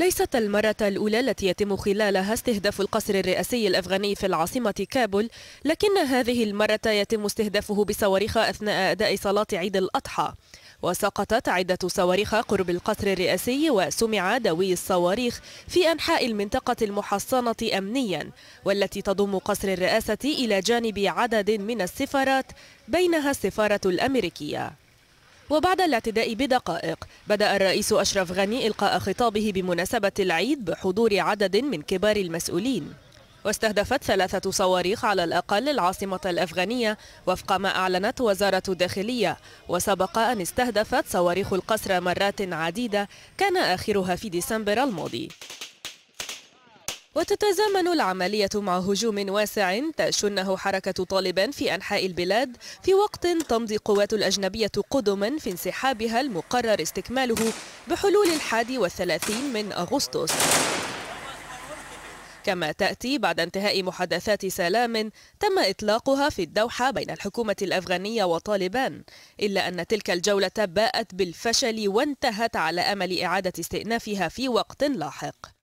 ليست المرة الأولى التي يتم خلالها استهداف القصر الرئاسي الأفغاني في العاصمة كابول لكن هذه المرة يتم استهدافه بصواريخ أثناء أداء صلاة عيد الأضحى وسقطت عدة صواريخ قرب القصر الرئاسي وسمع دوي الصواريخ في أنحاء المنطقة المحصنة أمنيا والتي تضم قصر الرئاسة إلى جانب عدد من السفارات بينها السفارة الأمريكية وبعد الاعتداء بدقائق بدأ الرئيس أشرف غني إلقاء خطابه بمناسبة العيد بحضور عدد من كبار المسؤولين واستهدفت ثلاثة صواريخ على الأقل العاصمة الأفغانية وفق ما أعلنت وزارة الداخلية وسبق أن استهدفت صواريخ القصر مرات عديدة كان آخرها في ديسمبر الماضي وتتزامن العملية مع هجوم واسع تشنه حركة طالبان في أنحاء البلاد في وقت تمضي قوات الأجنبية قدما في انسحابها المقرر استكماله بحلول الحادي والثلاثين من أغسطس كما تأتي بعد انتهاء محادثات سلام تم إطلاقها في الدوحة بين الحكومة الأفغانية وطالبان إلا أن تلك الجولة باءت بالفشل وانتهت على أمل إعادة استئنافها في وقت لاحق